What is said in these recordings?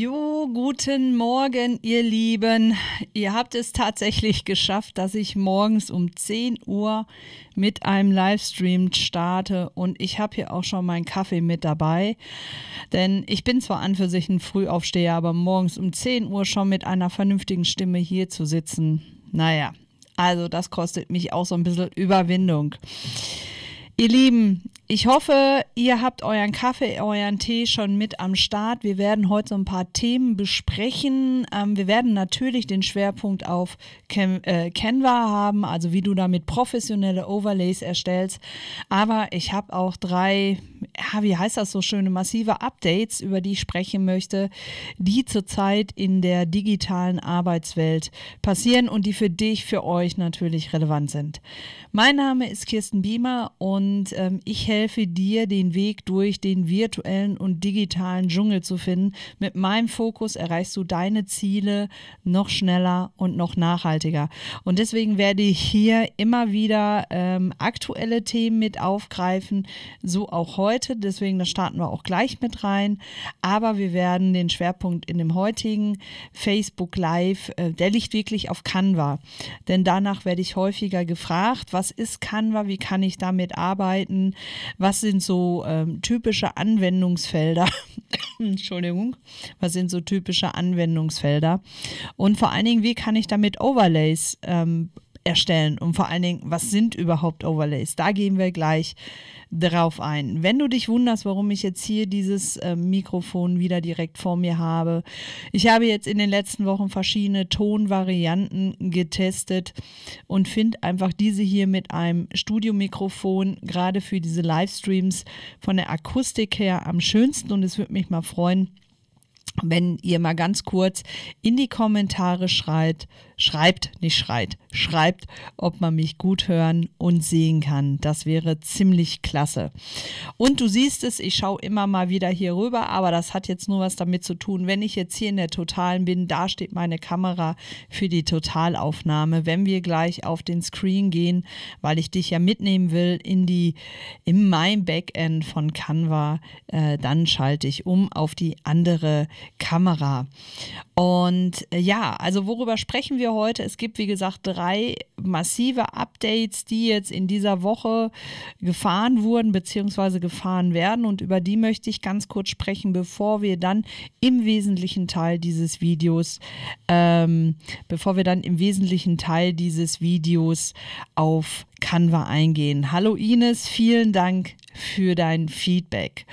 Jo, guten Morgen, ihr Lieben. Ihr habt es tatsächlich geschafft, dass ich morgens um 10 Uhr mit einem Livestream starte und ich habe hier auch schon meinen Kaffee mit dabei. Denn ich bin zwar an für sich ein Frühaufsteher, aber morgens um 10 Uhr schon mit einer vernünftigen Stimme hier zu sitzen, naja, also das kostet mich auch so ein bisschen Überwindung. Ihr Lieben, ich hoffe, ihr habt euren Kaffee, euren Tee schon mit am Start. Wir werden heute so ein paar Themen besprechen. Ähm, wir werden natürlich den Schwerpunkt auf Cam äh, Canva haben, also wie du damit professionelle Overlays erstellst. Aber ich habe auch drei, ja, wie heißt das so schöne, massive Updates, über die ich sprechen möchte, die zurzeit in der digitalen Arbeitswelt passieren und die für dich, für euch natürlich relevant sind. Mein Name ist Kirsten Biemer und und ähm, ich helfe dir, den Weg durch den virtuellen und digitalen Dschungel zu finden. Mit meinem Fokus erreichst du deine Ziele noch schneller und noch nachhaltiger. Und deswegen werde ich hier immer wieder ähm, aktuelle Themen mit aufgreifen, so auch heute. Deswegen, da starten wir auch gleich mit rein. Aber wir werden den Schwerpunkt in dem heutigen Facebook Live, äh, der liegt wirklich auf Canva. Denn danach werde ich häufiger gefragt, was ist Canva, wie kann ich damit arbeiten? arbeiten? Was sind so ähm, typische Anwendungsfelder? Entschuldigung, was sind so typische Anwendungsfelder? Und vor allen Dingen, wie kann ich damit Overlays ähm, erstellen und vor allen Dingen, was sind überhaupt Overlays? Da gehen wir gleich drauf ein. Wenn du dich wunderst, warum ich jetzt hier dieses äh, Mikrofon wieder direkt vor mir habe, ich habe jetzt in den letzten Wochen verschiedene Tonvarianten getestet und finde einfach diese hier mit einem Studiomikrofon gerade für diese Livestreams von der Akustik her am schönsten und es würde mich mal freuen, wenn ihr mal ganz kurz in die Kommentare schreibt, schreibt, nicht schreit, schreibt, ob man mich gut hören und sehen kann. Das wäre ziemlich klasse. Und du siehst es, ich schaue immer mal wieder hier rüber, aber das hat jetzt nur was damit zu tun. Wenn ich jetzt hier in der Totalen bin, da steht meine Kamera für die Totalaufnahme. Wenn wir gleich auf den Screen gehen, weil ich dich ja mitnehmen will in die, in mein Backend von Canva, äh, dann schalte ich um auf die andere Kamera. Und äh, ja, also worüber sprechen wir wir heute. Es gibt, wie gesagt, drei massive Updates, die jetzt in dieser Woche gefahren wurden bzw. gefahren werden. Und über die möchte ich ganz kurz sprechen, bevor wir dann im wesentlichen Teil dieses Videos, ähm, bevor wir dann im wesentlichen Teil dieses Videos auf Canva eingehen. Hallo Ines, vielen Dank für dein Feedback.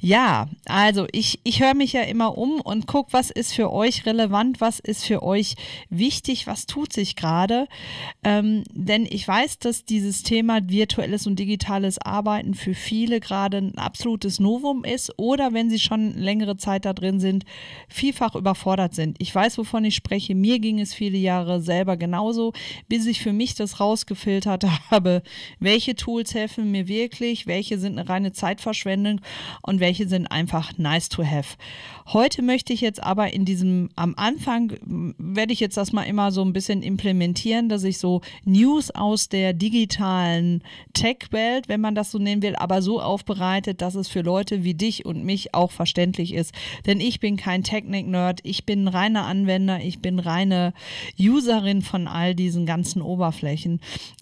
Ja, also ich, ich höre mich ja immer um und gucke, was ist für euch relevant, was ist für euch wichtig, was tut sich gerade. Ähm, denn ich weiß, dass dieses Thema virtuelles und digitales Arbeiten für viele gerade ein absolutes Novum ist oder wenn sie schon längere Zeit da drin sind, vielfach überfordert sind. Ich weiß, wovon ich spreche. Mir ging es viele Jahre selber genauso, bis ich für mich das rausgefiltert habe, welche Tools helfen mir wirklich, welche sind eine reine Zeitverschwendung und welche sind einfach nice to have. Heute möchte ich jetzt aber in diesem, am Anfang werde ich jetzt das mal immer so ein bisschen implementieren, dass ich so News aus der digitalen Tech-Welt, wenn man das so nennen will, aber so aufbereitet, dass es für Leute wie dich und mich auch verständlich ist. Denn ich bin kein Technik-Nerd, ich bin reiner Anwender, ich bin reine Userin von all diesen ganzen Oberflächen.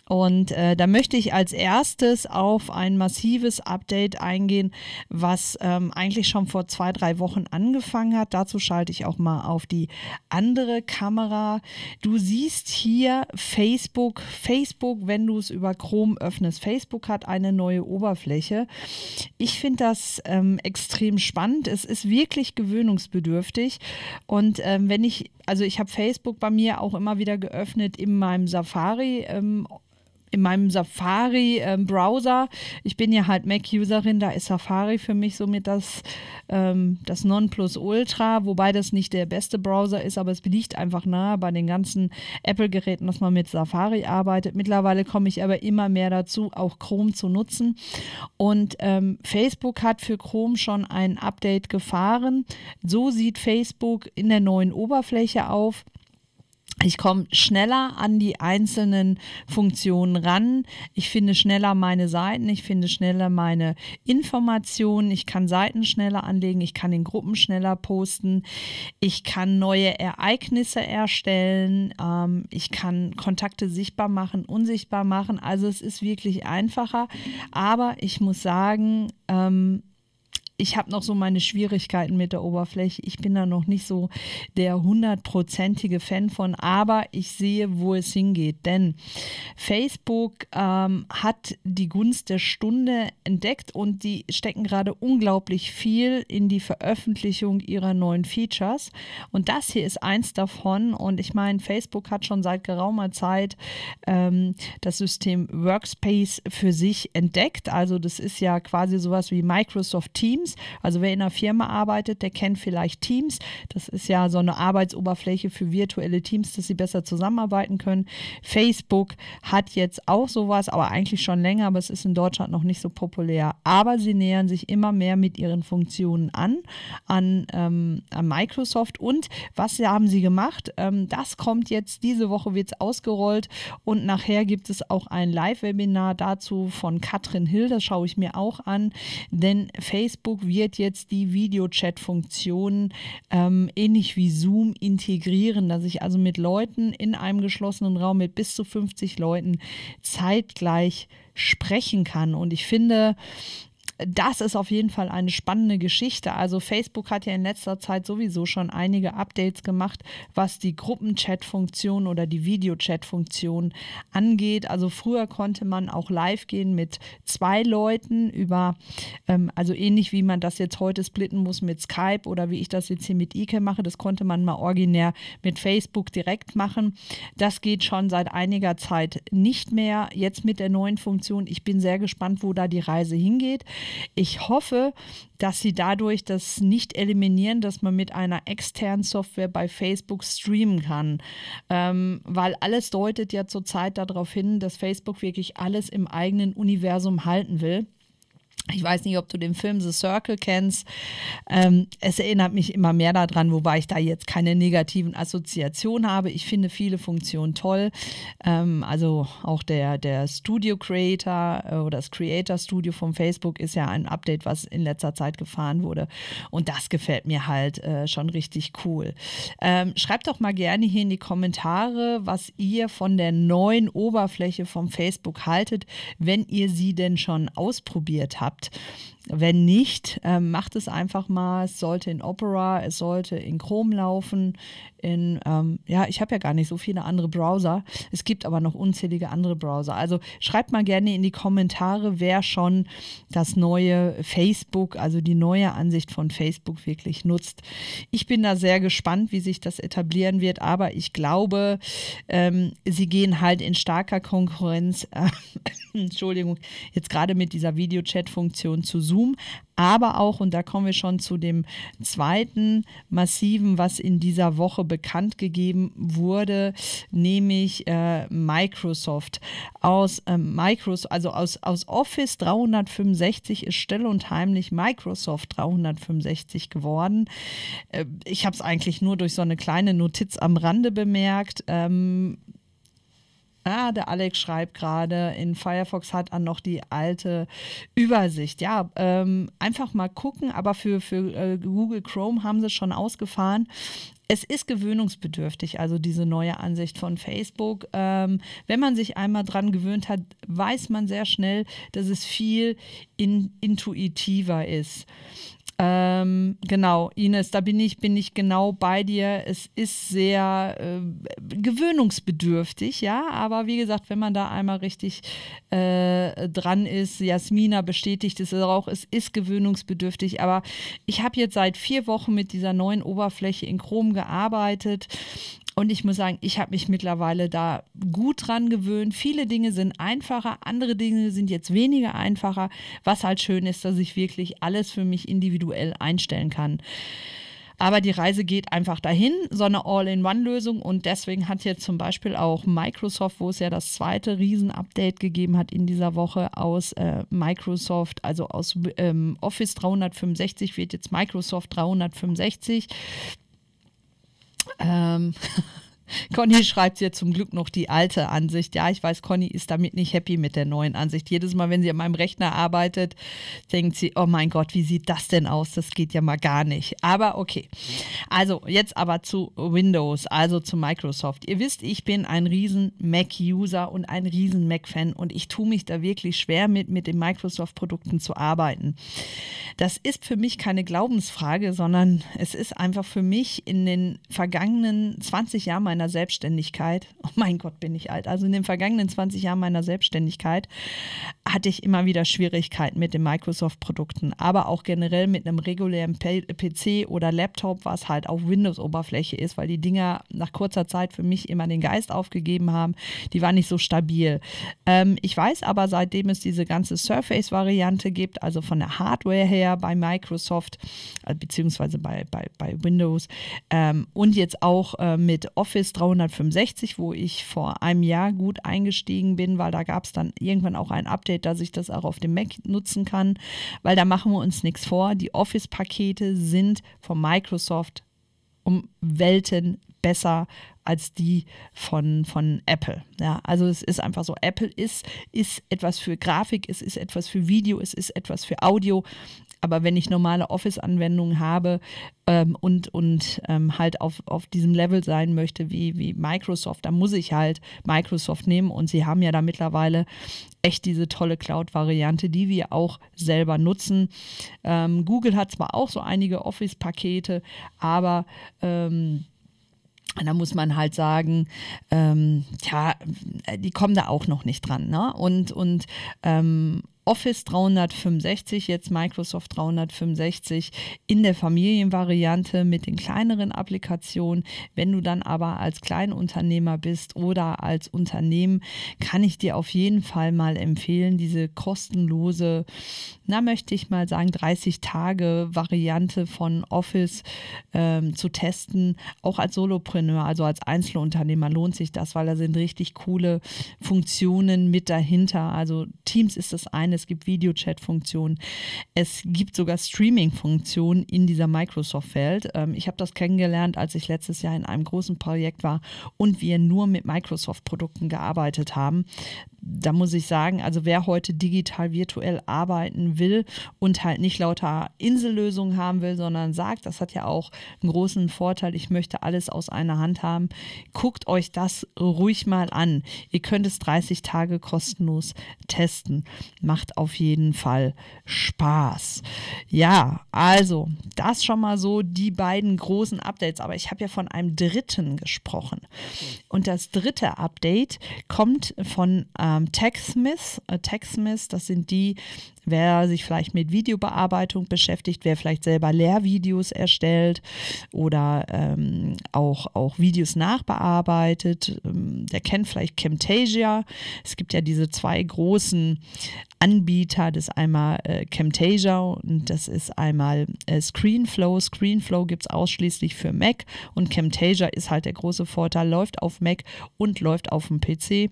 Und äh, da möchte ich als erstes auf ein massives aktuelles Update eingehen, was ähm, eigentlich schon vor zwei, drei Wochen angefangen hat. Dazu schalte ich auch mal auf die andere Kamera. Du siehst hier Facebook. Facebook, wenn du es über Chrome öffnest. Facebook hat eine neue Oberfläche. Ich finde das ähm, extrem spannend. Es ist wirklich gewöhnungsbedürftig. Und ähm, wenn ich, also ich habe Facebook bei mir auch immer wieder geöffnet in meinem Safari. Ähm, in meinem Safari-Browser. Ähm, äh, ich bin ja halt Mac-Userin, da ist Safari für mich somit das, ähm, das Nonplusultra, wobei das nicht der beste Browser ist, aber es liegt einfach nahe bei den ganzen Apple-Geräten, dass man mit Safari arbeitet. Mittlerweile komme ich aber immer mehr dazu, auch Chrome zu nutzen. Und ähm, Facebook hat für Chrome schon ein Update gefahren. So sieht Facebook in der neuen Oberfläche auf. Ich komme schneller an die einzelnen Funktionen ran. Ich finde schneller meine Seiten. Ich finde schneller meine Informationen. Ich kann Seiten schneller anlegen. Ich kann in Gruppen schneller posten. Ich kann neue Ereignisse erstellen. Ähm, ich kann Kontakte sichtbar machen, unsichtbar machen. Also es ist wirklich einfacher. Aber ich muss sagen, ähm, ich habe noch so meine Schwierigkeiten mit der Oberfläche. Ich bin da noch nicht so der hundertprozentige Fan von, aber ich sehe, wo es hingeht. Denn Facebook ähm, hat die Gunst der Stunde entdeckt und die stecken gerade unglaublich viel in die Veröffentlichung ihrer neuen Features. Und das hier ist eins davon. Und ich meine, Facebook hat schon seit geraumer Zeit ähm, das System Workspace für sich entdeckt. Also das ist ja quasi sowas wie Microsoft Teams Teams. Also wer in einer Firma arbeitet, der kennt vielleicht Teams. Das ist ja so eine Arbeitsoberfläche für virtuelle Teams, dass sie besser zusammenarbeiten können. Facebook hat jetzt auch sowas, aber eigentlich schon länger, aber es ist in Deutschland noch nicht so populär. Aber sie nähern sich immer mehr mit ihren Funktionen an, an, ähm, an Microsoft. Und was haben sie gemacht? Ähm, das kommt jetzt, diese Woche wird es ausgerollt und nachher gibt es auch ein Live-Webinar dazu von Katrin Hill, das schaue ich mir auch an, denn Facebook Facebook wird jetzt die Videochat-Funktion ähm, ähnlich wie Zoom integrieren, dass ich also mit Leuten in einem geschlossenen Raum mit bis zu 50 Leuten zeitgleich sprechen kann. Und ich finde, das ist auf jeden Fall eine spannende Geschichte. Also Facebook hat ja in letzter Zeit sowieso schon einige Updates gemacht, was die Gruppenchat-Funktion oder die Videochat-Funktion angeht. Also früher konnte man auch live gehen mit zwei Leuten über, ähm, also ähnlich wie man das jetzt heute splitten muss mit Skype oder wie ich das jetzt hier mit Ike mache. Das konnte man mal originär mit Facebook direkt machen. Das geht schon seit einiger Zeit nicht mehr. Jetzt mit der neuen Funktion. Ich bin sehr gespannt, wo da die Reise hingeht. Ich hoffe, dass sie dadurch das nicht eliminieren, dass man mit einer externen Software bei Facebook streamen kann. Ähm, weil alles deutet ja zurzeit darauf hin, dass Facebook wirklich alles im eigenen Universum halten will. Ich weiß nicht, ob du den Film The Circle kennst. Ähm, es erinnert mich immer mehr daran, wobei ich da jetzt keine negativen Assoziationen habe. Ich finde viele Funktionen toll. Ähm, also auch der, der Studio Creator äh, oder das Creator Studio von Facebook ist ja ein Update, was in letzter Zeit gefahren wurde. Und das gefällt mir halt äh, schon richtig cool. Ähm, schreibt doch mal gerne hier in die Kommentare, was ihr von der neuen Oberfläche von Facebook haltet, wenn ihr sie denn schon ausprobiert habt. stopped Wenn nicht, ähm, macht es einfach mal. Es sollte in Opera, es sollte in Chrome laufen. In, ähm, ja, ich habe ja gar nicht so viele andere Browser. Es gibt aber noch unzählige andere Browser. Also schreibt mal gerne in die Kommentare, wer schon das neue Facebook, also die neue Ansicht von Facebook wirklich nutzt. Ich bin da sehr gespannt, wie sich das etablieren wird, aber ich glaube, ähm, sie gehen halt in starker Konkurrenz, äh, Entschuldigung, jetzt gerade mit dieser Videochat-Funktion zu suchen. Konsum, aber auch, und da kommen wir schon zu dem zweiten massiven, was in dieser Woche bekannt gegeben wurde, nämlich äh, Microsoft. Aus äh, Microsoft, also aus, aus Office 365 ist still und heimlich Microsoft 365 geworden. Äh, ich habe es eigentlich nur durch so eine kleine Notiz am Rande bemerkt. Ähm, Ah, der Alex schreibt gerade, in Firefox hat er noch die alte Übersicht. Ja, ähm, einfach mal gucken, aber für, für äh, Google Chrome haben sie es schon ausgefahren. Es ist gewöhnungsbedürftig, also diese neue Ansicht von Facebook. Ähm, wenn man sich einmal dran gewöhnt hat, weiß man sehr schnell, dass es viel in, intuitiver ist. Ähm, genau, Ines, da bin ich, bin ich genau bei dir. Es ist sehr äh, gewöhnungsbedürftig, ja, aber wie gesagt, wenn man da einmal richtig äh, dran ist, Jasmina bestätigt es auch, es ist gewöhnungsbedürftig, aber ich habe jetzt seit vier Wochen mit dieser neuen Oberfläche in Chrome gearbeitet und ich muss sagen, ich habe mich mittlerweile da gut dran gewöhnt. Viele Dinge sind einfacher, andere Dinge sind jetzt weniger einfacher. Was halt schön ist, dass ich wirklich alles für mich individuell einstellen kann. Aber die Reise geht einfach dahin, so eine All-in-One-Lösung. Und deswegen hat jetzt zum Beispiel auch Microsoft, wo es ja das zweite Riesen-Update gegeben hat in dieser Woche aus äh, Microsoft, also aus ähm, Office 365 wird jetzt Microsoft 365. Um, Conny schreibt hier zum Glück noch die alte Ansicht. Ja, ich weiß, Conny ist damit nicht happy mit der neuen Ansicht. Jedes Mal, wenn sie an meinem Rechner arbeitet, denkt sie, oh mein Gott, wie sieht das denn aus? Das geht ja mal gar nicht. Aber okay. Also jetzt aber zu Windows, also zu Microsoft. Ihr wisst, ich bin ein riesen Mac-User und ein riesen Mac-Fan und ich tue mich da wirklich schwer mit, mit den Microsoft-Produkten zu arbeiten. Das ist für mich keine Glaubensfrage, sondern es ist einfach für mich in den vergangenen 20 Jahren meine meiner Selbstständigkeit, oh mein Gott, bin ich alt, also in den vergangenen 20 Jahren meiner Selbstständigkeit hatte ich immer wieder Schwierigkeiten mit den Microsoft-Produkten, aber auch generell mit einem regulären PC oder Laptop, was halt auf Windows-Oberfläche ist, weil die Dinger nach kurzer Zeit für mich immer den Geist aufgegeben haben. Die waren nicht so stabil. Ähm, ich weiß aber, seitdem es diese ganze Surface-Variante gibt, also von der Hardware her bei Microsoft, äh, beziehungsweise bei, bei, bei Windows ähm, und jetzt auch äh, mit Office 365, wo ich vor einem Jahr gut eingestiegen bin, weil da gab es dann irgendwann auch ein Update, dass ich das auch auf dem Mac nutzen kann, weil da machen wir uns nichts vor. Die Office-Pakete sind von Microsoft um Welten besser als die von, von Apple. Ja, also es ist einfach so, Apple ist, ist etwas für Grafik, es ist etwas für Video, es ist etwas für Audio aber wenn ich normale Office-Anwendungen habe ähm, und, und ähm, halt auf, auf diesem Level sein möchte wie, wie Microsoft, dann muss ich halt Microsoft nehmen. Und sie haben ja da mittlerweile echt diese tolle Cloud-Variante, die wir auch selber nutzen. Ähm, Google hat zwar auch so einige Office-Pakete, aber und ähm, da muss man halt sagen, ähm, ja, die kommen da auch noch nicht dran. Ne? Und, und ähm, Office 365, jetzt Microsoft 365 in der Familienvariante mit den kleineren Applikationen. Wenn du dann aber als Kleinunternehmer bist oder als Unternehmen, kann ich dir auf jeden Fall mal empfehlen, diese kostenlose, na möchte ich mal sagen, 30 Tage Variante von Office ähm, zu testen. Auch als Solopreneur, also als Einzelunternehmer lohnt sich das, weil da sind richtig coole Funktionen mit dahinter. Also Teams ist das eine Online, es gibt Videochat-Funktionen, es gibt sogar Streaming-Funktionen in dieser Microsoft-Welt. Ähm, ich habe das kennengelernt, als ich letztes Jahr in einem großen Projekt war und wir nur mit Microsoft-Produkten gearbeitet haben da muss ich sagen, also wer heute digital virtuell arbeiten will und halt nicht lauter Insellösungen haben will, sondern sagt, das hat ja auch einen großen Vorteil, ich möchte alles aus einer Hand haben, guckt euch das ruhig mal an. Ihr könnt es 30 Tage kostenlos testen. Macht auf jeden Fall Spaß. Ja, also das schon mal so die beiden großen Updates, aber ich habe ja von einem dritten gesprochen. Und das dritte Update kommt von äh, ähm, TechSmith. Äh, TechSmith, das sind die, wer sich vielleicht mit Videobearbeitung beschäftigt, wer vielleicht selber Lehrvideos erstellt oder ähm, auch, auch Videos nachbearbeitet, ähm, der kennt vielleicht Camtasia. Es gibt ja diese zwei großen Anbieter, das ist einmal äh, Camtasia und das ist einmal äh, Screenflow. Screenflow gibt es ausschließlich für Mac und Camtasia ist halt der große Vorteil, läuft auf Mac und läuft auf dem PC.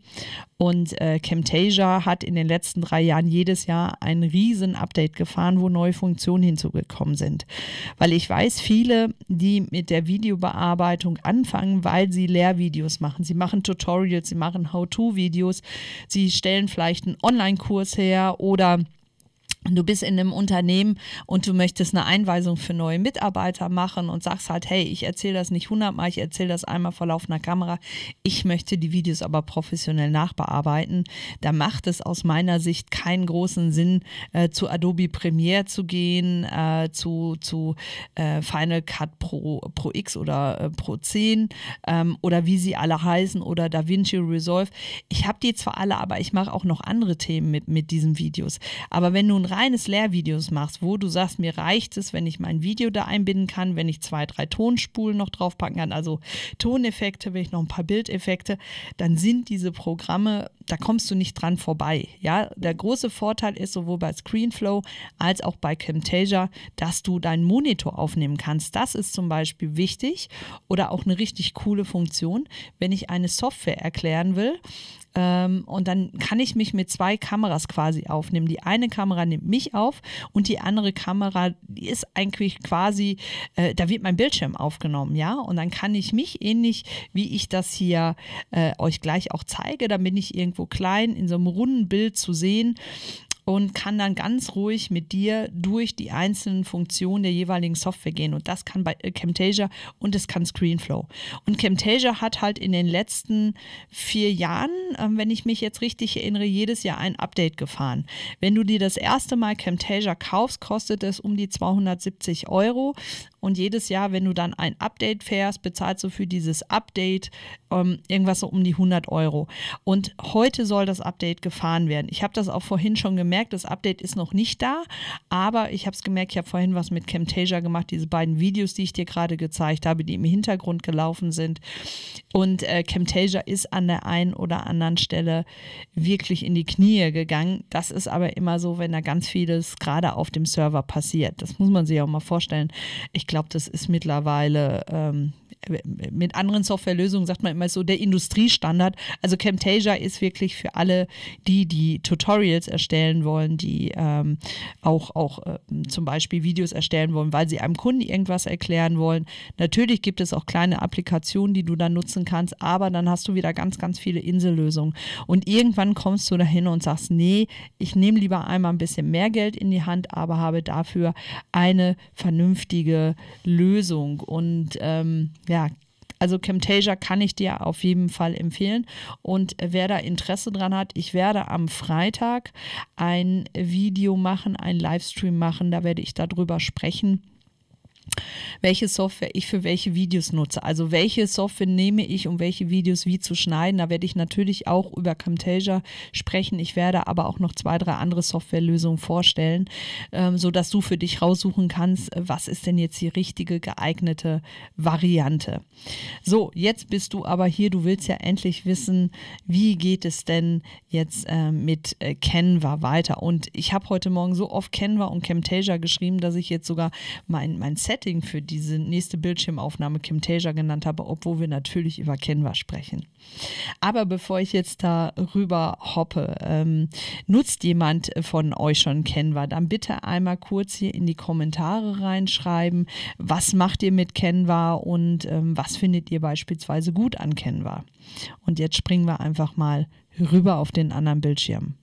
Und äh, Camtasia hat in den letzten drei Jahren jedes Jahr einen riesen Update gefahren, wo neue Funktionen hinzugekommen sind. Weil ich weiß, viele, die mit der Videobearbeitung anfangen, weil sie Lehrvideos machen. Sie machen Tutorials, sie machen How-To-Videos, sie stellen vielleicht einen Online-Kurs her oder Du bist in einem Unternehmen und du möchtest eine Einweisung für neue Mitarbeiter machen und sagst halt, hey, ich erzähle das nicht hundertmal, ich erzähle das einmal vor laufender Kamera. Ich möchte die Videos aber professionell nachbearbeiten. Da macht es aus meiner Sicht keinen großen Sinn, äh, zu Adobe Premiere zu gehen, äh, zu, zu äh, Final Cut Pro, Pro X oder äh, Pro 10 ähm, oder wie sie alle heißen oder DaVinci Resolve. Ich habe die zwar alle, aber ich mache auch noch andere Themen mit, mit diesen Videos. Aber wenn du ein reines Lehrvideos machst, wo du sagst, mir reicht es, wenn ich mein Video da einbinden kann, wenn ich zwei, drei Tonspulen noch draufpacken kann, also Toneffekte, wenn ich noch ein paar Bildeffekte, dann sind diese Programme, da kommst du nicht dran vorbei. Ja, der große Vorteil ist sowohl bei Screenflow als auch bei Camtasia, dass du deinen Monitor aufnehmen kannst. Das ist zum Beispiel wichtig oder auch eine richtig coole Funktion, wenn ich eine Software erklären will, ähm, und dann kann ich mich mit zwei Kameras quasi aufnehmen. Die eine Kamera nimmt mich auf und die andere Kamera, die ist eigentlich quasi, äh, da wird mein Bildschirm aufgenommen, ja. Und dann kann ich mich ähnlich, wie ich das hier äh, euch gleich auch zeige, dann bin ich irgendwo klein in so einem runden Bild zu sehen und kann dann ganz ruhig mit dir durch die einzelnen Funktionen der jeweiligen Software gehen. Und das kann bei Camtasia und es kann Screenflow. Und Camtasia hat halt in den letzten vier Jahren, ähm, wenn ich mich jetzt richtig erinnere, jedes Jahr ein Update gefahren. Wenn du dir das erste Mal Camtasia kaufst, kostet es um die 270 Euro. Und jedes Jahr, wenn du dann ein Update fährst, bezahlst du für dieses Update ähm, irgendwas so um die 100 Euro. Und heute soll das Update gefahren werden. Ich habe das auch vorhin schon gemerkt gemerkt, das Update ist noch nicht da, aber ich habe es gemerkt, ich habe vorhin was mit Camtasia gemacht, diese beiden Videos, die ich dir gerade gezeigt habe, die im Hintergrund gelaufen sind. Und äh, Camtasia ist an der einen oder anderen Stelle wirklich in die Knie gegangen. Das ist aber immer so, wenn da ganz vieles gerade auf dem Server passiert. Das muss man sich auch mal vorstellen. Ich glaube, das ist mittlerweile ähm, mit anderen Softwarelösungen sagt man immer so der Industriestandard. Also Camtasia ist wirklich für alle, die die Tutorials erstellen wollen, die ähm, auch, auch äh, zum Beispiel Videos erstellen wollen, weil sie einem Kunden irgendwas erklären wollen. Natürlich gibt es auch kleine Applikationen, die du dann nutzen kannst, aber dann hast du wieder ganz, ganz viele Insellösungen. Und irgendwann kommst du dahin und sagst, nee, ich nehme lieber einmal ein bisschen mehr Geld in die Hand, aber habe dafür eine vernünftige Lösung. Und ähm, ja, also Camtasia kann ich dir auf jeden Fall empfehlen. Und wer da Interesse dran hat, ich werde am Freitag ein Video machen, einen Livestream machen. Da werde ich darüber sprechen welche Software ich für welche Videos nutze. Also welche Software nehme ich, um welche Videos wie zu schneiden. Da werde ich natürlich auch über Camtasia sprechen. Ich werde aber auch noch zwei, drei andere Softwarelösungen vorstellen, ähm, sodass du für dich raussuchen kannst, was ist denn jetzt die richtige geeignete Variante. So, jetzt bist du aber hier. Du willst ja endlich wissen, wie geht es denn jetzt äh, mit äh, Canva weiter. Und ich habe heute Morgen so oft Canva und Camtasia geschrieben, dass ich jetzt sogar mein, mein Set Setting für diese nächste Bildschirmaufnahme Camtasia genannt habe, obwohl wir natürlich über Canva sprechen. Aber bevor ich jetzt darüber hoppe, ähm, nutzt jemand von euch schon Canva? Dann bitte einmal kurz hier in die Kommentare reinschreiben, was macht ihr mit Canva und ähm, was findet ihr beispielsweise gut an Canva? Und jetzt springen wir einfach mal rüber auf den anderen Bildschirm.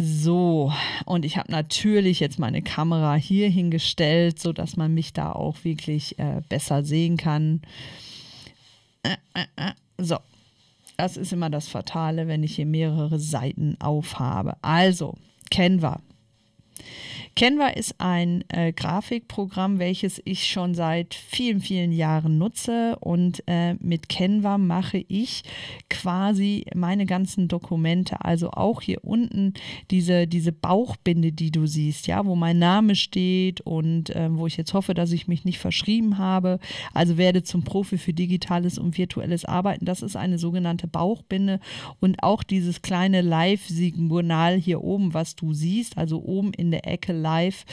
So, und ich habe natürlich jetzt meine Kamera hier hingestellt, sodass man mich da auch wirklich äh, besser sehen kann. Äh, äh, äh. so, das ist immer das Fatale, wenn ich hier mehrere Seiten aufhabe. Also, Canva Canva ist ein äh, Grafikprogramm, welches ich schon seit vielen, vielen Jahren nutze. Und äh, mit Canva mache ich quasi meine ganzen Dokumente. Also auch hier unten diese, diese Bauchbinde, die du siehst, ja, wo mein Name steht und äh, wo ich jetzt hoffe, dass ich mich nicht verschrieben habe. Also werde zum Profi für digitales und virtuelles Arbeiten. Das ist eine sogenannte Bauchbinde. Und auch dieses kleine Live-Signal hier oben, was du siehst, also oben in der Ecke live. Live.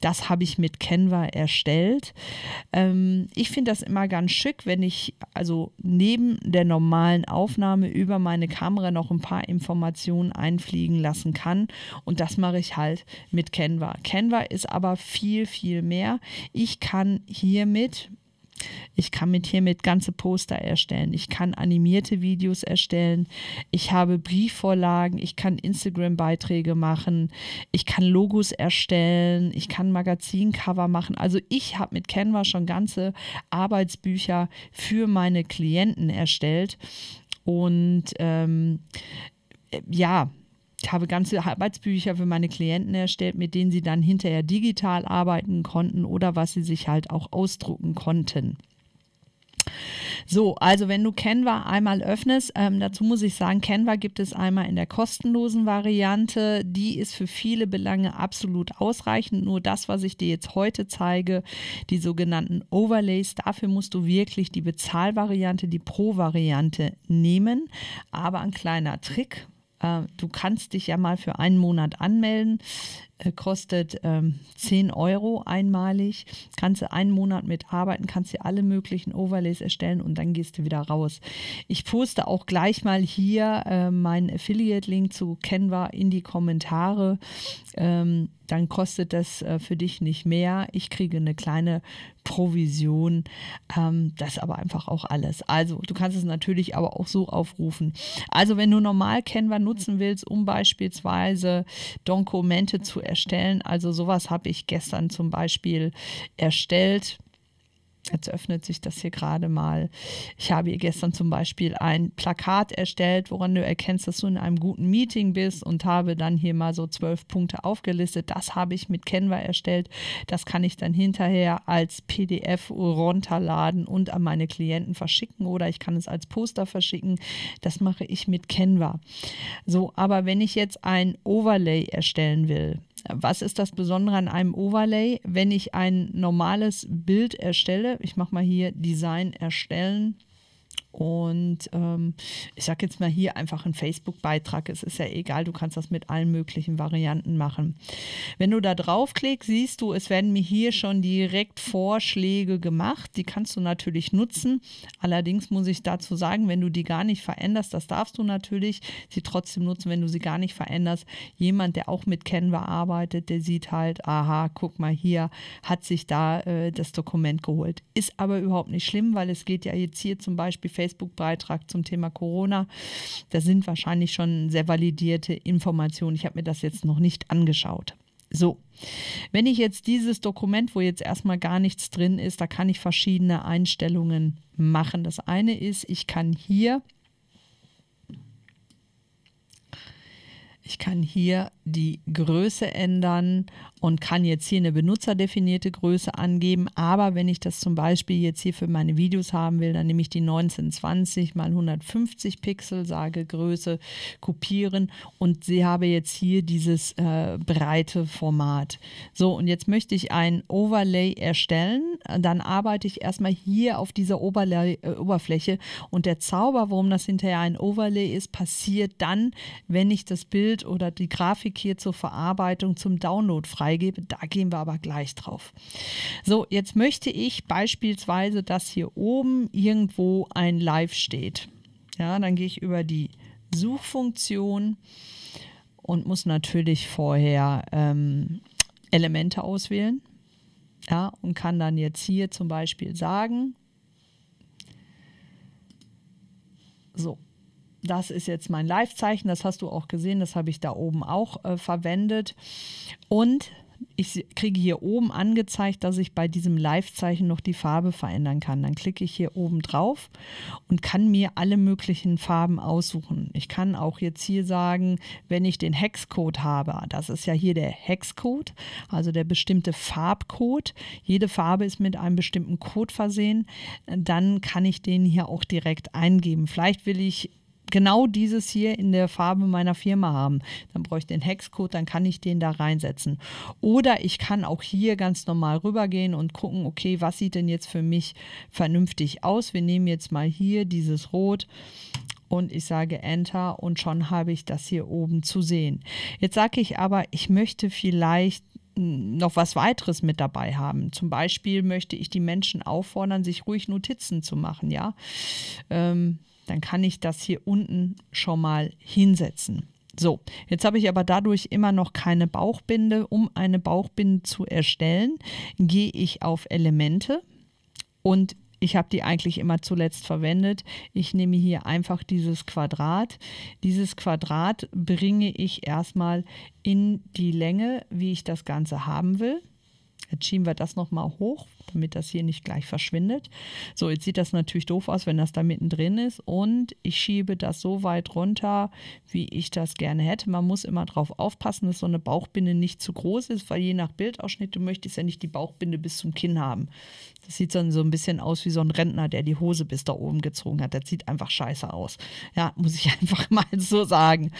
Das habe ich mit Canva erstellt. Ähm, ich finde das immer ganz schick, wenn ich also neben der normalen Aufnahme über meine Kamera noch ein paar Informationen einfliegen lassen kann. Und das mache ich halt mit Canva. Canva ist aber viel, viel mehr. Ich kann hiermit ich kann mit hiermit ganze Poster erstellen. Ich kann animierte Videos erstellen. Ich habe Briefvorlagen. Ich kann Instagram-Beiträge machen. Ich kann Logos erstellen. Ich kann Magazincover machen. Also ich habe mit Canva schon ganze Arbeitsbücher für meine Klienten erstellt. Und ähm, äh, ja, ich habe ganze Arbeitsbücher für meine Klienten erstellt, mit denen sie dann hinterher digital arbeiten konnten oder was sie sich halt auch ausdrucken konnten. So, also wenn du Canva einmal öffnest, ähm, dazu muss ich sagen, Canva gibt es einmal in der kostenlosen Variante. Die ist für viele Belange absolut ausreichend. Nur das, was ich dir jetzt heute zeige, die sogenannten Overlays, dafür musst du wirklich die Bezahlvariante, die Pro-Variante nehmen. Aber ein kleiner Trick, äh, du kannst dich ja mal für einen Monat anmelden, äh, kostet ähm, 10 Euro einmalig, kannst du einen Monat mitarbeiten, kannst dir alle möglichen Overlays erstellen und dann gehst du wieder raus. Ich poste auch gleich mal hier äh, meinen Affiliate-Link zu Canva in die Kommentare. Ähm, dann kostet das äh, für dich nicht mehr. Ich kriege eine kleine Provision. Ähm, das aber einfach auch alles. Also, du kannst es natürlich aber auch so aufrufen. Also, wenn du normal Canva nutzen willst, um beispielsweise Dokumente zu erstellen, also sowas habe ich gestern zum Beispiel erstellt Jetzt öffnet sich das hier gerade mal. Ich habe ihr gestern zum Beispiel ein Plakat erstellt, woran du erkennst, dass du in einem guten Meeting bist und habe dann hier mal so zwölf Punkte aufgelistet. Das habe ich mit Canva erstellt. Das kann ich dann hinterher als PDF runterladen und an meine Klienten verschicken oder ich kann es als Poster verschicken. Das mache ich mit Canva. So, aber wenn ich jetzt ein Overlay erstellen will, was ist das Besondere an einem Overlay, wenn ich ein normales Bild erstelle? Ich mache mal hier Design erstellen und ähm, ich sage jetzt mal hier einfach einen Facebook-Beitrag. Es ist ja egal, du kannst das mit allen möglichen Varianten machen. Wenn du da draufklickst, siehst du, es werden mir hier schon direkt Vorschläge gemacht. Die kannst du natürlich nutzen. Allerdings muss ich dazu sagen, wenn du die gar nicht veränderst, das darfst du natürlich, sie trotzdem nutzen, wenn du sie gar nicht veränderst. Jemand, der auch mit Canva arbeitet, der sieht halt, aha, guck mal hier, hat sich da äh, das Dokument geholt. Ist aber überhaupt nicht schlimm, weil es geht ja jetzt hier zum Beispiel Facebook Facebook-Beitrag zum Thema Corona. Das sind wahrscheinlich schon sehr validierte Informationen. Ich habe mir das jetzt noch nicht angeschaut. So, wenn ich jetzt dieses Dokument, wo jetzt erstmal gar nichts drin ist, da kann ich verschiedene Einstellungen machen. Das eine ist, ich kann hier, ich kann hier die Größe ändern und kann jetzt hier eine benutzerdefinierte Größe angeben. Aber wenn ich das zum Beispiel jetzt hier für meine Videos haben will, dann nehme ich die 1920 mal 150 Pixel, sage Größe, kopieren und sie habe jetzt hier dieses äh, breite Format. So, und jetzt möchte ich ein Overlay erstellen. Dann arbeite ich erstmal hier auf dieser Overlay, äh, Oberfläche und der Zauber, warum das hinterher ein Overlay ist, passiert dann, wenn ich das Bild oder die Grafik Link hier zur Verarbeitung zum Download freigebe. Da gehen wir aber gleich drauf. So, jetzt möchte ich beispielsweise, dass hier oben irgendwo ein Live steht. Ja, dann gehe ich über die Suchfunktion und muss natürlich vorher ähm, Elemente auswählen. Ja, und kann dann jetzt hier zum Beispiel sagen, so, das ist jetzt mein Live-Zeichen, das hast du auch gesehen, das habe ich da oben auch äh, verwendet. Und ich kriege hier oben angezeigt, dass ich bei diesem Live-Zeichen noch die Farbe verändern kann. Dann klicke ich hier oben drauf und kann mir alle möglichen Farben aussuchen. Ich kann auch jetzt hier sagen, wenn ich den Hexcode habe, das ist ja hier der Hexcode, also der bestimmte Farbcode. Jede Farbe ist mit einem bestimmten Code versehen. Dann kann ich den hier auch direkt eingeben. Vielleicht will ich genau dieses hier in der Farbe meiner Firma haben. Dann brauche ich den Hexcode, dann kann ich den da reinsetzen. Oder ich kann auch hier ganz normal rübergehen und gucken, okay, was sieht denn jetzt für mich vernünftig aus? Wir nehmen jetzt mal hier dieses Rot und ich sage Enter und schon habe ich das hier oben zu sehen. Jetzt sage ich aber, ich möchte vielleicht noch was weiteres mit dabei haben. Zum Beispiel möchte ich die Menschen auffordern, sich ruhig Notizen zu machen, ja. Ähm, dann kann ich das hier unten schon mal hinsetzen. So, jetzt habe ich aber dadurch immer noch keine Bauchbinde. Um eine Bauchbinde zu erstellen, gehe ich auf Elemente und ich habe die eigentlich immer zuletzt verwendet. Ich nehme hier einfach dieses Quadrat. Dieses Quadrat bringe ich erstmal in die Länge, wie ich das Ganze haben will. Jetzt schieben wir das nochmal hoch damit das hier nicht gleich verschwindet. So, jetzt sieht das natürlich doof aus, wenn das da mittendrin ist und ich schiebe das so weit runter, wie ich das gerne hätte. Man muss immer darauf aufpassen, dass so eine Bauchbinde nicht zu groß ist, weil je nach Bildausschnitt, du möchtest ja nicht die Bauchbinde bis zum Kinn haben. Das sieht dann so ein bisschen aus wie so ein Rentner, der die Hose bis da oben gezogen hat. Das sieht einfach scheiße aus. Ja, muss ich einfach mal so sagen.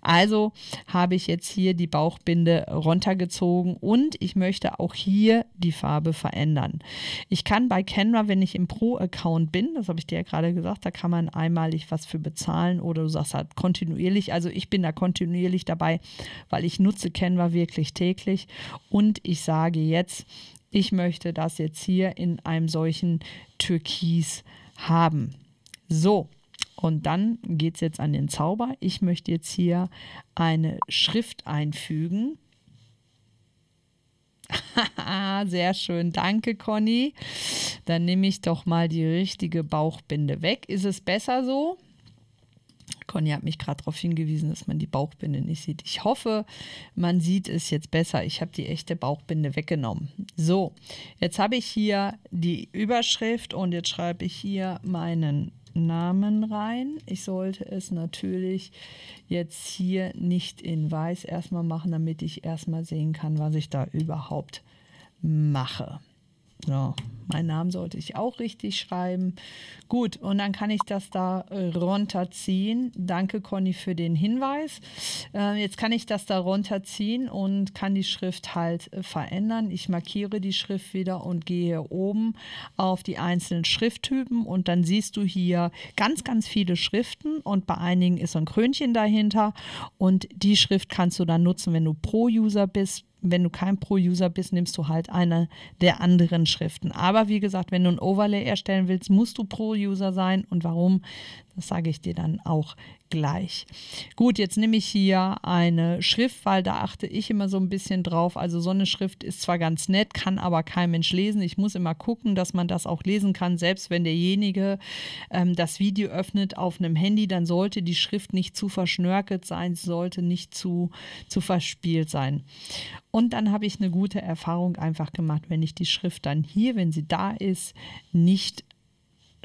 Also habe ich jetzt hier die Bauchbinde runtergezogen und ich möchte auch hier die Farbe verändern kann. Ich kann bei Canva, wenn ich im Pro-Account bin, das habe ich dir ja gerade gesagt, da kann man einmalig was für bezahlen oder du sagst halt kontinuierlich. Also ich bin da kontinuierlich dabei, weil ich nutze Canva wirklich täglich und ich sage jetzt, ich möchte das jetzt hier in einem solchen Türkis haben. So, und dann geht es jetzt an den Zauber. Ich möchte jetzt hier eine Schrift einfügen. Sehr schön, danke Conny. Dann nehme ich doch mal die richtige Bauchbinde weg. Ist es besser so? Conny hat mich gerade darauf hingewiesen, dass man die Bauchbinde nicht sieht. Ich hoffe, man sieht es jetzt besser. Ich habe die echte Bauchbinde weggenommen. So, jetzt habe ich hier die Überschrift und jetzt schreibe ich hier meinen Namen rein. Ich sollte es natürlich jetzt hier nicht in weiß erstmal machen, damit ich erstmal sehen kann, was ich da überhaupt mache. So, meinen Namen sollte ich auch richtig schreiben. Gut, und dann kann ich das da äh, runterziehen. Danke, Conny, für den Hinweis. Ähm, jetzt kann ich das da runterziehen und kann die Schrift halt äh, verändern. Ich markiere die Schrift wieder und gehe hier oben auf die einzelnen Schrifttypen und dann siehst du hier ganz, ganz viele Schriften und bei einigen ist so ein Krönchen dahinter und die Schrift kannst du dann nutzen, wenn du Pro-User bist wenn du kein Pro-User bist, nimmst du halt eine der anderen Schriften. Aber wie gesagt, wenn du ein Overlay erstellen willst, musst du Pro-User sein. Und warum? Das sage ich dir dann auch gleich. Gut, jetzt nehme ich hier eine Schrift, weil da achte ich immer so ein bisschen drauf. Also so eine Schrift ist zwar ganz nett, kann aber kein Mensch lesen. Ich muss immer gucken, dass man das auch lesen kann. Selbst wenn derjenige ähm, das Video öffnet auf einem Handy, dann sollte die Schrift nicht zu verschnörkelt sein, sollte nicht zu, zu verspielt sein. Und dann habe ich eine gute Erfahrung einfach gemacht, wenn ich die Schrift dann hier, wenn sie da ist, nicht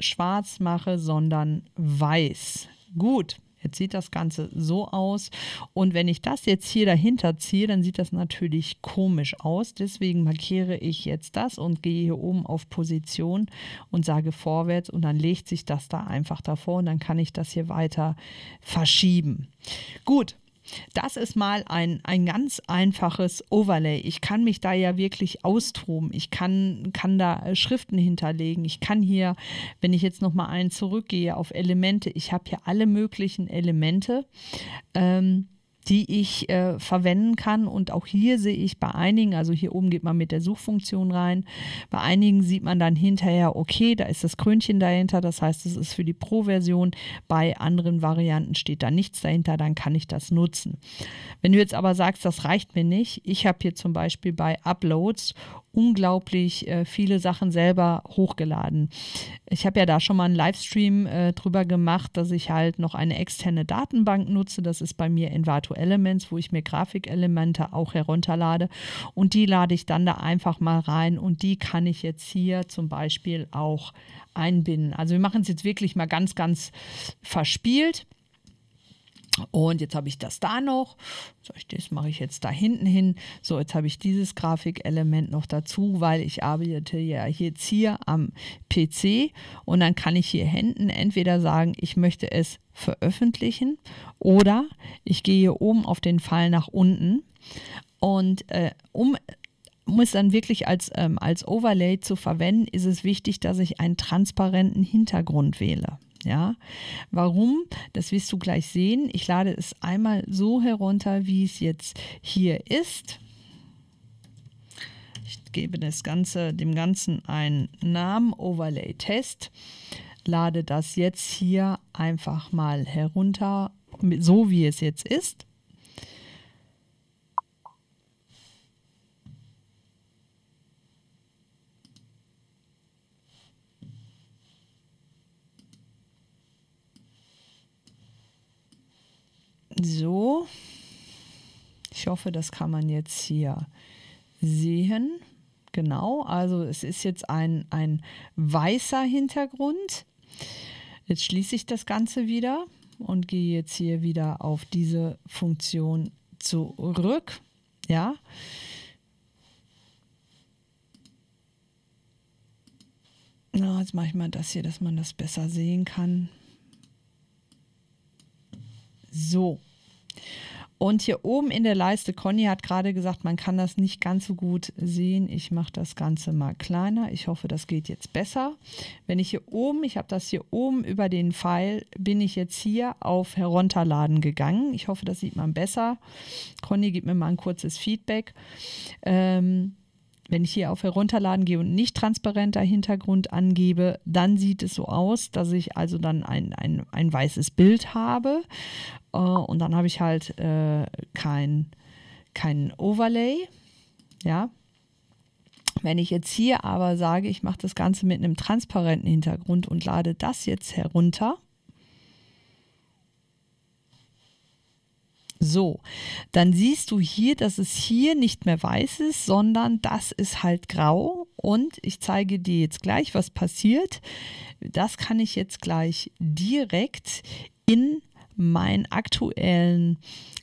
schwarz mache, sondern weiß. Gut, Jetzt sieht das Ganze so aus. Und wenn ich das jetzt hier dahinter ziehe, dann sieht das natürlich komisch aus. Deswegen markiere ich jetzt das und gehe hier oben auf Position und sage vorwärts und dann legt sich das da einfach davor und dann kann ich das hier weiter verschieben. Gut, das ist mal ein, ein ganz einfaches Overlay. Ich kann mich da ja wirklich austoben. Ich kann, kann da äh, Schriften hinterlegen. Ich kann hier, wenn ich jetzt nochmal einen zurückgehe auf Elemente, ich habe hier alle möglichen Elemente. Ähm, die ich äh, verwenden kann. Und auch hier sehe ich bei einigen, also hier oben geht man mit der Suchfunktion rein, bei einigen sieht man dann hinterher, okay, da ist das Krönchen dahinter, das heißt, es ist für die Pro-Version. Bei anderen Varianten steht da nichts dahinter, dann kann ich das nutzen. Wenn du jetzt aber sagst, das reicht mir nicht, ich habe hier zum Beispiel bei Uploads unglaublich äh, viele Sachen selber hochgeladen. Ich habe ja da schon mal einen Livestream äh, drüber gemacht, dass ich halt noch eine externe Datenbank nutze. Das ist bei mir Envato Elements, wo ich mir Grafikelemente auch herunterlade. Und die lade ich dann da einfach mal rein und die kann ich jetzt hier zum Beispiel auch einbinden. Also wir machen es jetzt wirklich mal ganz, ganz verspielt. Und jetzt habe ich das da noch. Das mache ich jetzt da hinten hin. So, jetzt habe ich dieses Grafikelement noch dazu, weil ich arbeite ja jetzt hier am PC. Und dann kann ich hier hinten entweder sagen, ich möchte es veröffentlichen oder ich gehe hier oben auf den Pfeil nach unten. Und äh, um um es dann wirklich als, ähm, als Overlay zu verwenden, ist es wichtig, dass ich einen transparenten Hintergrund wähle. Ja, warum? Das wirst du gleich sehen. Ich lade es einmal so herunter, wie es jetzt hier ist. Ich gebe das Ganze, dem Ganzen einen Namen, Overlay Test. Lade das jetzt hier einfach mal herunter, so wie es jetzt ist. So, ich hoffe, das kann man jetzt hier sehen. Genau, also es ist jetzt ein, ein weißer Hintergrund. Jetzt schließe ich das Ganze wieder und gehe jetzt hier wieder auf diese Funktion zurück. Ja. Na, jetzt mache ich mal das hier, dass man das besser sehen kann. So. Und hier oben in der Leiste, Conny hat gerade gesagt, man kann das nicht ganz so gut sehen. Ich mache das Ganze mal kleiner. Ich hoffe, das geht jetzt besser. Wenn ich hier oben, ich habe das hier oben über den Pfeil, bin ich jetzt hier auf Herunterladen gegangen. Ich hoffe, das sieht man besser. Conny, gib mir mal ein kurzes Feedback. Ähm, wenn ich hier auf Herunterladen gehe und nicht transparenter Hintergrund angebe, dann sieht es so aus, dass ich also dann ein, ein, ein weißes Bild habe äh, und dann habe ich halt äh, kein, kein Overlay. Ja, wenn ich jetzt hier aber sage, ich mache das Ganze mit einem transparenten Hintergrund und lade das jetzt herunter, So, dann siehst du hier, dass es hier nicht mehr weiß ist, sondern das ist halt grau. Und ich zeige dir jetzt gleich, was passiert. Das kann ich jetzt gleich direkt in meinen aktuellen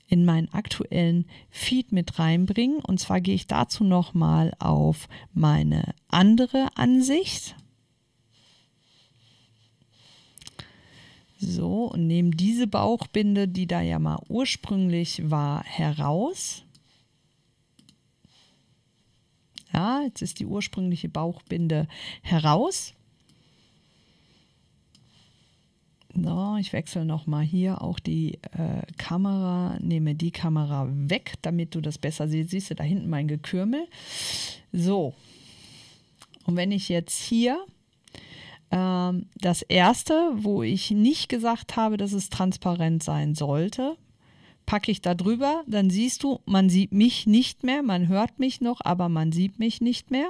in meinen aktuellen Feed mit reinbringen. Und zwar gehe ich dazu nochmal auf meine andere Ansicht. So, und nehme diese Bauchbinde, die da ja mal ursprünglich war, heraus. Ja, jetzt ist die ursprüngliche Bauchbinde heraus. So, ich wechsle nochmal hier auch die äh, Kamera, nehme die Kamera weg, damit du das besser siehst. Siehst du da hinten mein Gekürmel? So. Und wenn ich jetzt hier ähm, das erste, wo ich nicht gesagt habe, dass es transparent sein sollte, packe ich da drüber, dann siehst du, man sieht mich nicht mehr, man hört mich noch, aber man sieht mich nicht mehr.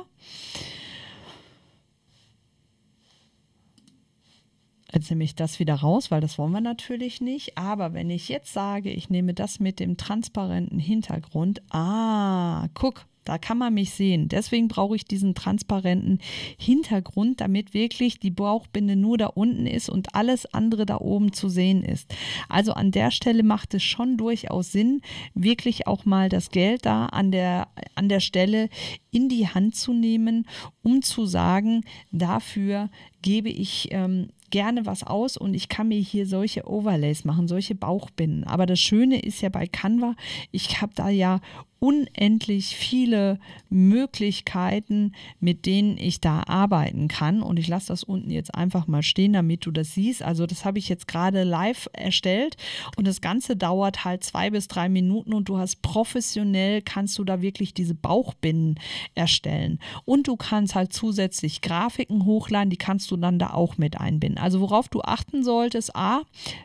Jetzt nehme ich das wieder raus, weil das wollen wir natürlich nicht. Aber wenn ich jetzt sage, ich nehme das mit dem transparenten Hintergrund, ah, guck, da kann man mich sehen. Deswegen brauche ich diesen transparenten Hintergrund, damit wirklich die Bauchbinde nur da unten ist und alles andere da oben zu sehen ist. Also an der Stelle macht es schon durchaus Sinn, wirklich auch mal das Geld da an der, an der Stelle in die Hand zu nehmen, um zu sagen, dafür gebe ich ähm, gerne was aus und ich kann mir hier solche Overlays machen, solche Bauchbinden. Aber das Schöne ist ja bei Canva, ich habe da ja unendlich viele Möglichkeiten, mit denen ich da arbeiten kann. Und ich lasse das unten jetzt einfach mal stehen, damit du das siehst. Also das habe ich jetzt gerade live erstellt und das Ganze dauert halt zwei bis drei Minuten und du hast professionell, kannst du da wirklich diese Bauchbinden erstellen. Und du kannst halt zusätzlich Grafiken hochladen, die kannst du dann da auch mit einbinden. Also worauf du achten solltest, a,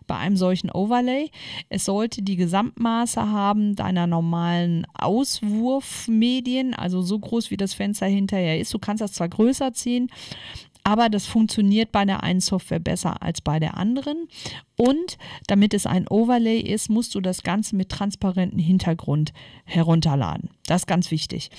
bei einem solchen Overlay, es sollte die Gesamtmaße haben deiner normalen Auswurfmedien, also so groß wie das Fenster hinterher ist. Du kannst das zwar größer ziehen, aber das funktioniert bei der einen Software besser als bei der anderen. Und damit es ein Overlay ist, musst du das Ganze mit transparentem Hintergrund herunterladen. Das ist ganz wichtig.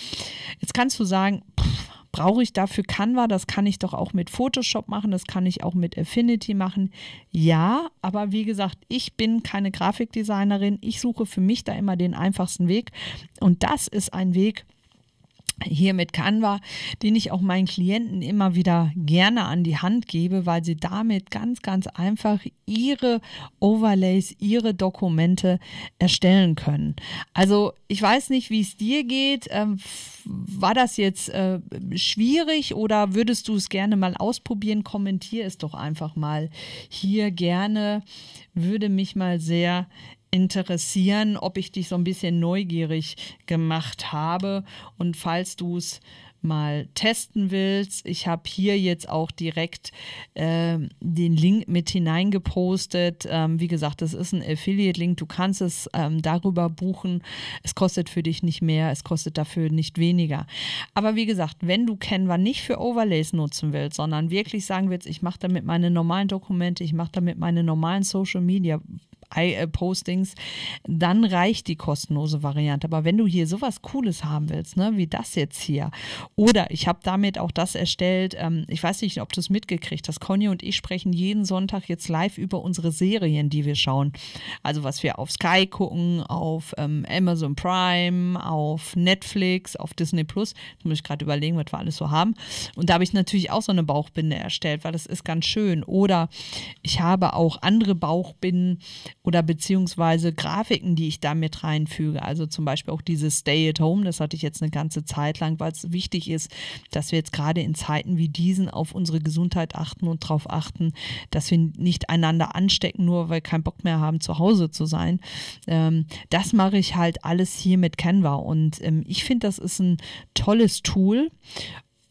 Jetzt kannst du sagen, pff, Brauche ich dafür Canva? Das kann ich doch auch mit Photoshop machen, das kann ich auch mit Affinity machen. Ja, aber wie gesagt, ich bin keine Grafikdesignerin. Ich suche für mich da immer den einfachsten Weg. Und das ist ein Weg, hier mit Canva, den ich auch meinen Klienten immer wieder gerne an die Hand gebe, weil sie damit ganz, ganz einfach ihre Overlays, ihre Dokumente erstellen können. Also ich weiß nicht, wie es dir geht. Ähm, war das jetzt äh, schwierig oder würdest du es gerne mal ausprobieren? Kommentier es doch einfach mal hier gerne. Würde mich mal sehr interessieren, ob ich dich so ein bisschen neugierig gemacht habe und falls du es mal testen willst. Ich habe hier jetzt auch direkt äh, den Link mit hineingepostet. Ähm, wie gesagt, das ist ein Affiliate-Link. Du kannst es ähm, darüber buchen. Es kostet für dich nicht mehr, es kostet dafür nicht weniger. Aber wie gesagt, wenn du Canva nicht für Overlays nutzen willst, sondern wirklich sagen willst, ich mache damit meine normalen Dokumente, ich mache damit meine normalen Social Media äh, Postings, dann reicht die kostenlose Variante. Aber wenn du hier sowas Cooles haben willst, ne, wie das jetzt hier, oder ich habe damit auch das erstellt, ähm, ich weiß nicht, ob du es mitgekriegt hast, Conny und ich sprechen jeden Sonntag jetzt live über unsere Serien, die wir schauen. Also was wir auf Sky gucken, auf ähm, Amazon Prime, auf Netflix, auf Disney Plus. Jetzt muss ich gerade überlegen, was wir alles so haben. Und da habe ich natürlich auch so eine Bauchbinde erstellt, weil das ist ganz schön. Oder ich habe auch andere Bauchbinden oder beziehungsweise Grafiken, die ich da mit reinfüge. Also zum Beispiel auch dieses Stay at Home, das hatte ich jetzt eine ganze Zeit lang, weil es wichtig ist, dass wir jetzt gerade in Zeiten wie diesen auf unsere Gesundheit achten und darauf achten, dass wir nicht einander anstecken, nur weil wir keinen Bock mehr haben, zu Hause zu sein. Ähm, das mache ich halt alles hier mit Canva und ähm, ich finde, das ist ein tolles Tool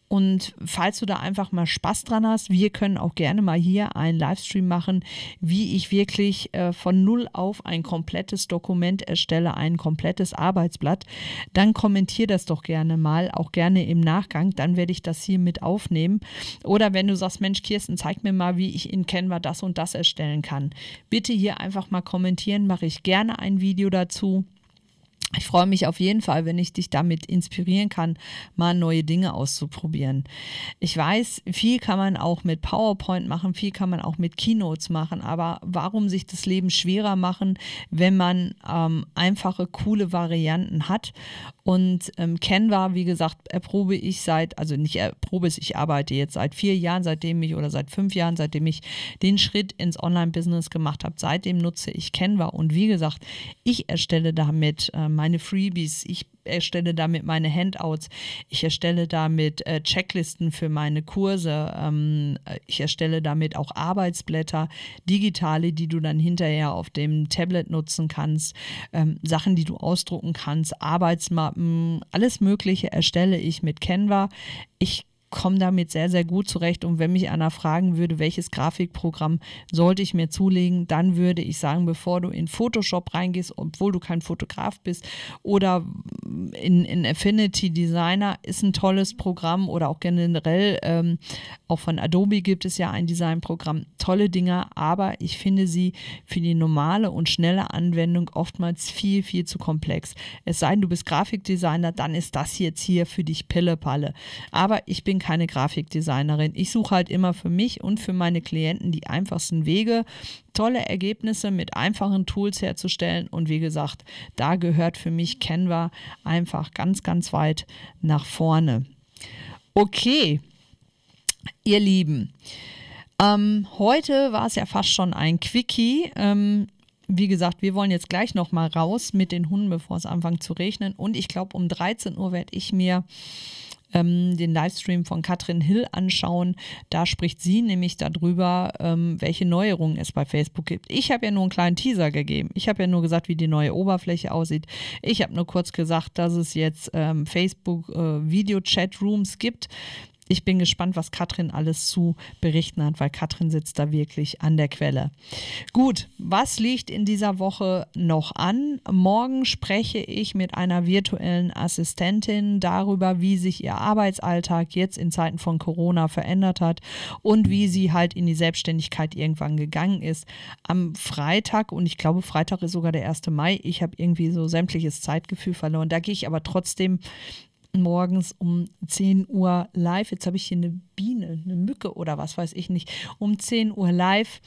und falls du da einfach mal Spaß dran hast, wir können auch gerne mal hier einen Livestream machen, wie ich wirklich äh, von null auf ein komplettes Dokument erstelle, ein komplettes Arbeitsblatt. Dann kommentiere das doch gerne mal, auch gerne im Nachgang. Dann werde ich das hier mit aufnehmen. Oder wenn du sagst, Mensch, Kirsten, zeig mir mal, wie ich in Canva das und das erstellen kann. Bitte hier einfach mal kommentieren, mache ich gerne ein Video dazu ich freue mich auf jeden Fall, wenn ich dich damit inspirieren kann, mal neue Dinge auszuprobieren. Ich weiß, viel kann man auch mit PowerPoint machen, viel kann man auch mit Keynotes machen, aber warum sich das Leben schwerer machen, wenn man ähm, einfache, coole Varianten hat? Und ähm, Canva, wie gesagt, erprobe ich seit, also nicht erprobe es, ich arbeite jetzt seit vier Jahren, seitdem ich oder seit fünf Jahren, seitdem ich den Schritt ins Online-Business gemacht habe. Seitdem nutze ich Canva und wie gesagt, ich erstelle damit. Ähm, meine Freebies, ich erstelle damit meine Handouts, ich erstelle damit äh, Checklisten für meine Kurse, ähm, äh, ich erstelle damit auch Arbeitsblätter, digitale, die du dann hinterher auf dem Tablet nutzen kannst, ähm, Sachen, die du ausdrucken kannst, Arbeitsmappen, alles Mögliche erstelle ich mit Canva. Ich komme damit sehr, sehr gut zurecht. Und wenn mich einer fragen würde, welches Grafikprogramm sollte ich mir zulegen, dann würde ich sagen, bevor du in Photoshop reingehst, obwohl du kein Fotograf bist, oder in, in Affinity Designer ist ein tolles Programm oder auch generell, ähm, auch von Adobe gibt es ja ein Designprogramm, tolle Dinger, aber ich finde sie für die normale und schnelle Anwendung oftmals viel, viel zu komplex. Es sei denn, du bist Grafikdesigner, dann ist das jetzt hier für dich Pille-Palle. Aber ich bin bin keine Grafikdesignerin. Ich suche halt immer für mich und für meine Klienten die einfachsten Wege, tolle Ergebnisse mit einfachen Tools herzustellen. Und wie gesagt, da gehört für mich Canva einfach ganz, ganz weit nach vorne. Okay, ihr Lieben. Ähm, heute war es ja fast schon ein Quickie. Ähm, wie gesagt, wir wollen jetzt gleich noch mal raus mit den Hunden, bevor es anfängt zu regnen. Und ich glaube, um 13 Uhr werde ich mir ähm, den Livestream von Katrin Hill anschauen. Da spricht sie nämlich darüber, ähm, welche Neuerungen es bei Facebook gibt. Ich habe ja nur einen kleinen Teaser gegeben. Ich habe ja nur gesagt, wie die neue Oberfläche aussieht. Ich habe nur kurz gesagt, dass es jetzt ähm, Facebook äh, Video Chat Rooms gibt ich bin gespannt, was Katrin alles zu berichten hat, weil Katrin sitzt da wirklich an der Quelle. Gut, was liegt in dieser Woche noch an? Morgen spreche ich mit einer virtuellen Assistentin darüber, wie sich ihr Arbeitsalltag jetzt in Zeiten von Corona verändert hat und wie sie halt in die Selbstständigkeit irgendwann gegangen ist. Am Freitag, und ich glaube, Freitag ist sogar der 1. Mai, ich habe irgendwie so sämtliches Zeitgefühl verloren. Da gehe ich aber trotzdem morgens um 10 Uhr live. Jetzt habe ich hier eine Biene, eine Mücke oder was weiß ich nicht, um 10 Uhr live.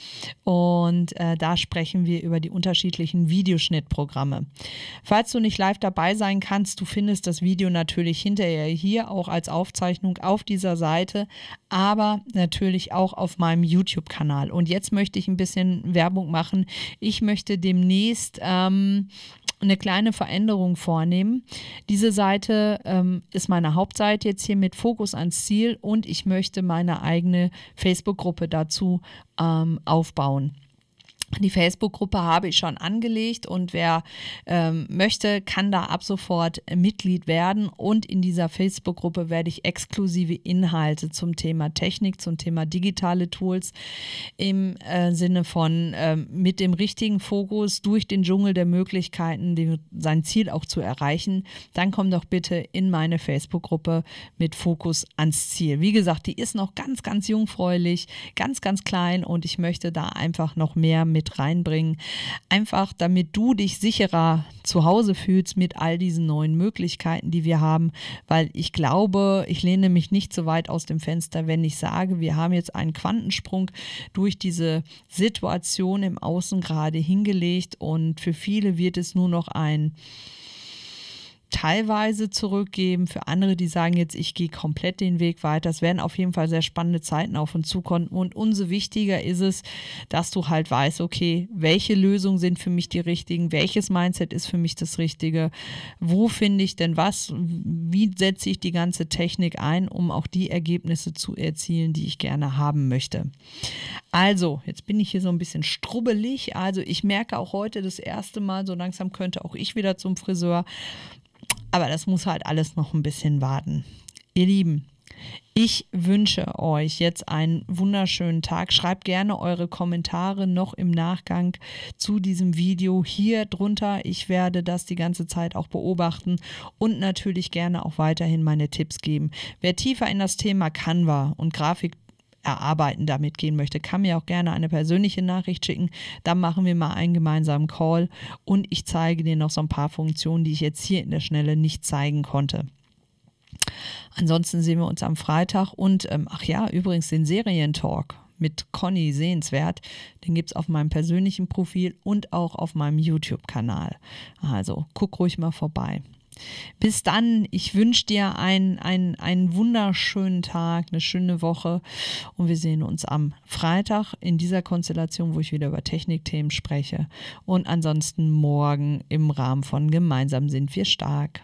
Und äh, da sprechen wir über die unterschiedlichen Videoschnittprogramme. Falls du nicht live dabei sein kannst, du findest das Video natürlich hinterher hier auch als Aufzeichnung auf dieser Seite, aber natürlich auch auf meinem YouTube-Kanal. Und jetzt möchte ich ein bisschen Werbung machen. Ich möchte demnächst ähm, eine kleine Veränderung vornehmen. Diese Seite ähm, ist meine Hauptseite jetzt hier mit Fokus ans Ziel und ich möchte möchte meine eigene Facebook-Gruppe dazu ähm, aufbauen. Die Facebook-Gruppe habe ich schon angelegt und wer ähm, möchte, kann da ab sofort Mitglied werden. Und in dieser Facebook-Gruppe werde ich exklusive Inhalte zum Thema Technik, zum Thema digitale Tools im äh, Sinne von äh, mit dem richtigen Fokus durch den Dschungel der Möglichkeiten den, sein Ziel auch zu erreichen. Dann komm doch bitte in meine Facebook-Gruppe mit Fokus ans Ziel. Wie gesagt, die ist noch ganz, ganz jungfräulich, ganz, ganz klein und ich möchte da einfach noch mehr mit mit reinbringen. Einfach damit du dich sicherer zu Hause fühlst mit all diesen neuen Möglichkeiten, die wir haben, weil ich glaube, ich lehne mich nicht so weit aus dem Fenster, wenn ich sage, wir haben jetzt einen Quantensprung durch diese Situation im Außen gerade hingelegt und für viele wird es nur noch ein teilweise zurückgeben, für andere, die sagen jetzt, ich gehe komplett den Weg weiter. Es werden auf jeden Fall sehr spannende Zeiten auf uns zukommen. Und umso wichtiger ist es, dass du halt weißt, okay, welche Lösungen sind für mich die richtigen, welches Mindset ist für mich das Richtige, wo finde ich denn was, wie setze ich die ganze Technik ein, um auch die Ergebnisse zu erzielen, die ich gerne haben möchte. Also, jetzt bin ich hier so ein bisschen strubbelig. Also, ich merke auch heute das erste Mal, so langsam könnte auch ich wieder zum Friseur. Aber das muss halt alles noch ein bisschen warten. Ihr Lieben, ich wünsche euch jetzt einen wunderschönen Tag. Schreibt gerne eure Kommentare noch im Nachgang zu diesem Video hier drunter. Ich werde das die ganze Zeit auch beobachten und natürlich gerne auch weiterhin meine Tipps geben. Wer tiefer in das Thema Canva und Grafik erarbeiten damit gehen möchte, kann mir auch gerne eine persönliche Nachricht schicken. Dann machen wir mal einen gemeinsamen Call und ich zeige dir noch so ein paar Funktionen, die ich jetzt hier in der Schnelle nicht zeigen konnte. Ansonsten sehen wir uns am Freitag und ähm, ach ja, übrigens den Serientalk mit Conny sehenswert. Den gibt es auf meinem persönlichen Profil und auch auf meinem YouTube-Kanal. Also guck ruhig mal vorbei. Bis dann, ich wünsche dir einen, einen, einen wunderschönen Tag, eine schöne Woche und wir sehen uns am Freitag in dieser Konstellation, wo ich wieder über Technikthemen spreche und ansonsten morgen im Rahmen von Gemeinsam sind wir stark.